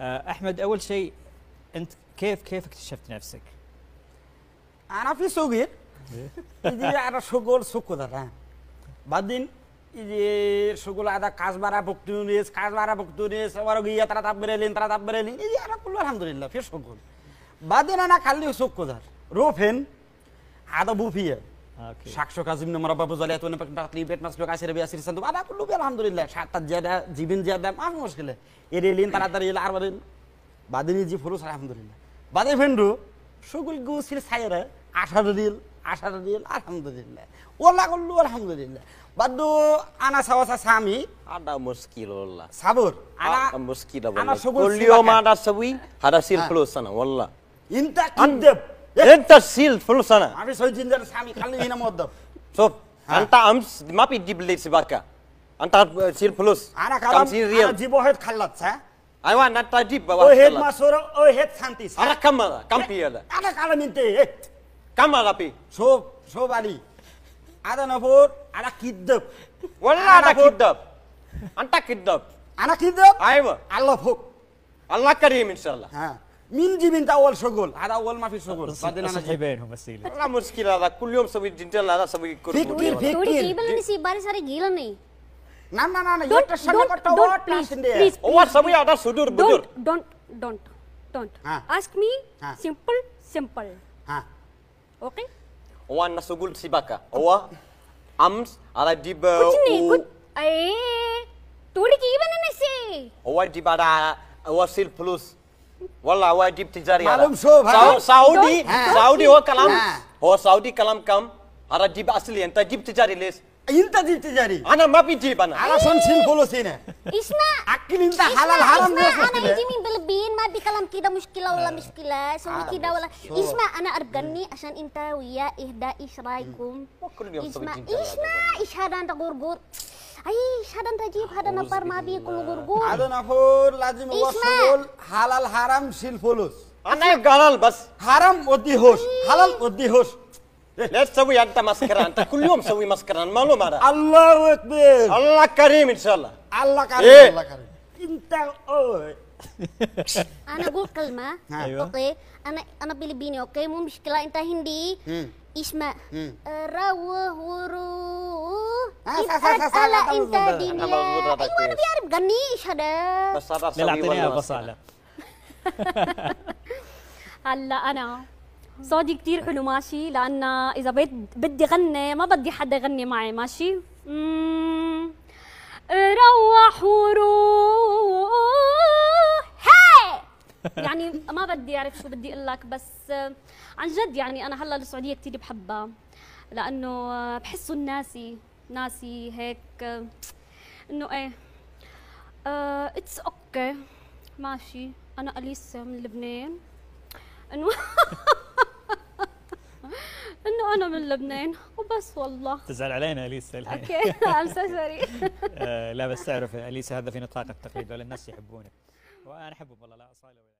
آه، احمد اول شيء انت كيف كيف اكتشفت نفسك؟ انا في صغير إذا أنا شغل سكوت الآن بعدين إذا شغل هذا كاس برا بكتونيس كاس برا بكتونيس ورقية ترى تبرلين ترى تبرلين إذا أنا كله الحمد لله في شغل بعدين أنا خلي سكوت روفين هذا بوفيه শাকশো কাজিম মরাবা বুজালে তো নেপাক বাতলি বেট মাসলুক আসিরে বি আসির সান্দু আদা কুল্লু আলহামদুলিল্লাহ সাতটা জিয়াদা জিবিন জিয়াদা মাফ মুশকিলে এর এলিন তাড়াতাড়ি এল আর বাদিন বাদিনি জি ফুরুস আলহামদুলিল্লাহ বাদে ফেন্ডু সুগুল গুসির সাইরে আঠার দিল আঠার দিল আলহামদুলিল্লাহ ওলা কুল্লু আলহামদুলিল্লাহ বাদু আনা সাওয়াসা সামি আডা মুশকিল ওল্লা সাবর আনা মুশকিল ওল্লা কুল্লিও মাডা সবই হাদাসির ফুলুসানা ওল্লা ইনতা কিদ্দাব إيه؟ انت تشيل فلوس انا عارف سعيد ده اصحابي خليني هنا موظف شوف انت امس ما بتجيب لي سباكه انت تشيل فلوس انا كلام 50 ريال انا جيبه هيد خلص ها ايوه انا تجيب بابا او هيد ماسور او هيد سانتيس انا كم كم في هذا انا كلام انت كم هذا في شوف شوف علي هذا نفور انا كذب ولا انا كذب انت كذب انا كذب ايوه الله فوق الله كريم ان شاء الله ها من دي انت اول شغل هذا اول ما في شغل بعدين انا صحيبينهم السيله والله مشكله هذا كل يوم سوي جنتل هذا سوي كل فكر فكر جيبل سي باري ساري جيل ني না না না না এটা সামনে করতে ওয়াট নাসিন্দে ওয়াট সময় আদা دونت বুদুর don't don't don't ask me simple simple হ্যাঁ ওকে ওয়া নাসুগুল সিবাকা ওয়া আমস আলা ডিব ও এ তোড়ি কি سي নেসে دي ডিবারা ওয়া سيل plus Wallah wajib tijari Malum so, Saudi, Saudi ho kalam. Ho Saudi kalam kam. Hara jib asli enta jib tijari les. Inta jib tijari. Ana mapi jib ana. Ala son sin bolo sin. Isna. Akil inta halal haram. Isna ana iji min belbin kalam kita muskila wala muskila. So kita wala. Isma ana argani asan inta wiya ihda israikum. Isma. isma isharan tegur-gur. Ayi, shadan taji, shadan apar mabi, kulo gur gur. Ado nafur, lazim wasul, halal haram silfulus. Anak galal bas. Haram udhi halal udhi hos. Let's sewi anta maskeran, tak kuliom sewi maskeran, malu mana? Allah akbar. Allah karim insyaallah. Allah karim. Allah karim. Intel, oh. Anak gur kelma, oke. Anak anak pilih bini, oke. Mau miskila inta Hindi. Isma. Rawuh huruf. ألا أنت أيوة أنا بيعرف غنيش هذا بس بصالة هلا أنا صوتي كثير حلو ماشي لأن إذا بيت بدي غني ما بدي حدا يغني معي ماشي روح وروح هاي يعني ما بدي أعرف شو بدي أقول لك بس عن جد يعني أنا هلا السعودية كثير بحبها لأنه بحسه الناسي ناسي هيك انه ايه اتس اوكي okay. ماشي انا اليسا من لبنان انه انه انا من لبنان وبس والله تزعل علينا اليسا الحين اوكي ام سوري لا بس تعرف اليسا هذا في نطاق التقليد ولا الناس يحبونه وانا احبه والله لا اصاله